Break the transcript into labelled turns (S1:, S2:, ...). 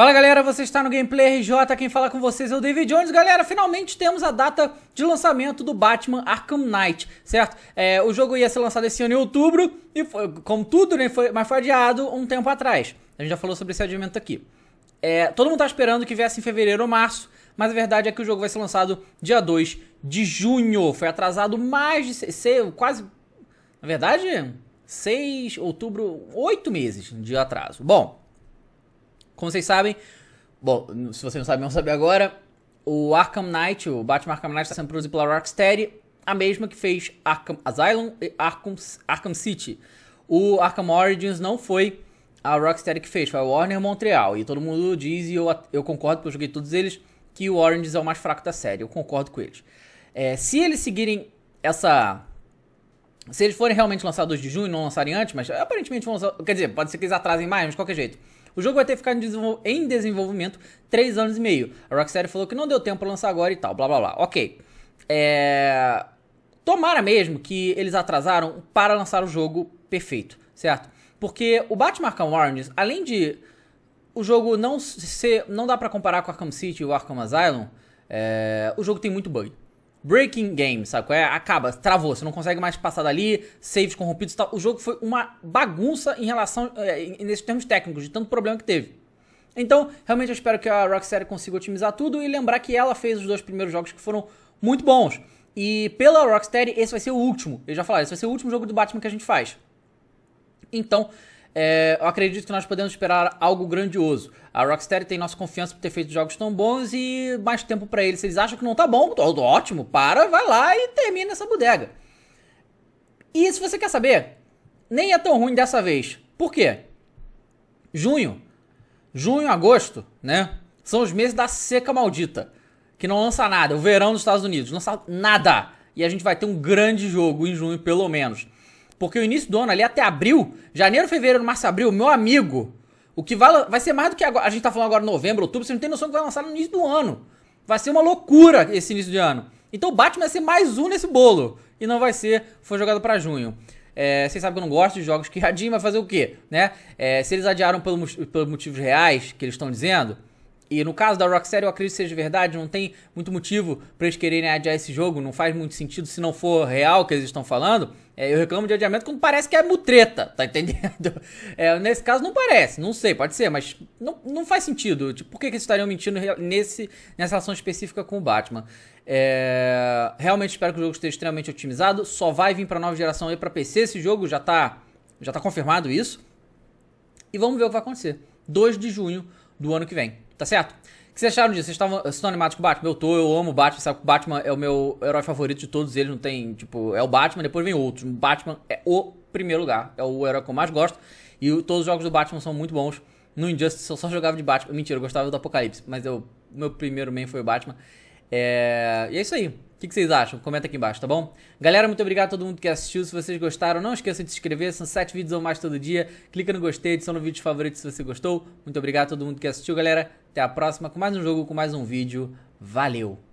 S1: Fala galera, você está no Gameplay RJ, quem fala com vocês é o David Jones. Galera, finalmente temos a data de lançamento do Batman Arkham Knight, certo? É, o jogo ia ser lançado esse ano em outubro, e foi, como tudo, né, foi, mas foi adiado um tempo atrás. A gente já falou sobre esse adiamento aqui. É, todo mundo está esperando que viesse em fevereiro ou março, mas a verdade é que o jogo vai ser lançado dia 2 de junho. Foi atrasado mais de... sei, quase... Na verdade, 6 outubro, 8 meses de atraso. Bom... Como vocês sabem, bom, se vocês não sabem, vão saber agora. O Arkham Knight, o Batman Arkham Knight, está sendo produzido pela Rocksteady, a mesma que fez Arkham Asylum e Arkham, Arkham City. O Arkham Origins não foi a Rocksteady que fez, foi a Warner Montreal. E todo mundo diz, e eu, eu concordo, porque eu joguei todos eles, que o Origins é o mais fraco da série. Eu concordo com eles. É, se eles seguirem essa. Se eles forem realmente lançados de junho, não lançarem antes, mas aparentemente vão lançar. Quer dizer, pode ser que eles atrasem mais, mas de qualquer jeito. O jogo vai ter ficado em desenvolvimento 3 anos e meio. A Rockstar falou que não deu tempo pra lançar agora e tal, blá blá blá. Ok. É... Tomara mesmo que eles atrasaram para lançar o jogo perfeito, certo? Porque o Batman Arkham Origins, além de o jogo não ser, não dá para comparar com Arkham City ou o Arkham Asylum, é... o jogo tem muito bug. Breaking game, sabe? É, acaba, travou, você não consegue mais passar dali, saves corrompidos e tal. O jogo foi uma bagunça em relação. É, nesses termos técnicos, de tanto problema que teve. Então, realmente eu espero que a Rockstar consiga otimizar tudo e lembrar que ela fez os dois primeiros jogos que foram muito bons. E pela Rockstar esse vai ser o último. Eu já falei, esse vai ser o último jogo do Batman que a gente faz. Então, é, eu acredito que nós podemos esperar algo grandioso. A Rockstar tem nossa confiança por ter feito jogos tão bons e mais tempo para eles. Se eles acham que não tá bom, ótimo, para, vai lá e termina essa bodega. E se você quer saber, nem é tão ruim dessa vez. Por quê? Junho, junho, agosto, né? São os meses da seca maldita, que não lança nada. O verão dos Estados Unidos, não lança nada. E a gente vai ter um grande jogo em junho, pelo menos. Porque o início do ano ali até abril, janeiro, fevereiro, março, abril, meu amigo, o que vai, vai ser mais do que agora. A gente tá falando agora novembro, outubro, você não tem noção do que vai lançar no início do ano. Vai ser uma loucura esse início de ano. Então o Batman vai ser mais um nesse bolo. E não vai ser, foi jogado para junho. É, vocês sabem que eu não gosto de jogos que adiam, vai fazer o quê? Né? É, se eles adiaram pelos pelo motivos reais que eles estão dizendo, e no caso da Rockstar eu acredito que seja verdade, não tem muito motivo para eles quererem adiar esse jogo, não faz muito sentido se não for real o que eles estão falando. É, eu reclamo de adiamento quando parece que é mutreta, tá entendendo? É, nesse caso não parece, não sei, pode ser, mas não, não faz sentido. Tipo, por que, que eles estariam mentindo nesse, nessa ação específica com o Batman? É, realmente espero que o jogo esteja extremamente otimizado, só vai vir para nova geração e para PC esse jogo, já tá, já tá confirmado isso. E vamos ver o que vai acontecer. 2 de junho do ano que vem, tá certo? O que vocês acharam disso? Vocês estavam vocês animados com o Batman? Eu tô, eu amo o Batman, sabe que o Batman é o meu herói favorito de todos eles, não tem, tipo, é o Batman, depois vem outros. O Batman é o primeiro lugar, é o herói que eu mais gosto, e todos os jogos do Batman são muito bons. No Injustice eu só jogava de Batman, mentira, eu gostava do Apocalipse, mas meu primeiro main foi o Batman. É, e é isso aí. O que, que, vocês acham? Comenta aqui embaixo, tá bom? Galera, muito obrigado a todo mundo que assistiu. Se vocês gostaram, não esqueçam de se inscrever. São sete vídeos ou mais todo dia. Clica no gostei, adiciona no vídeo favorito se você gostou. Muito obrigado a todo mundo que assistiu, galera. Até a próxima com mais um jogo, com mais um vídeo. Valeu!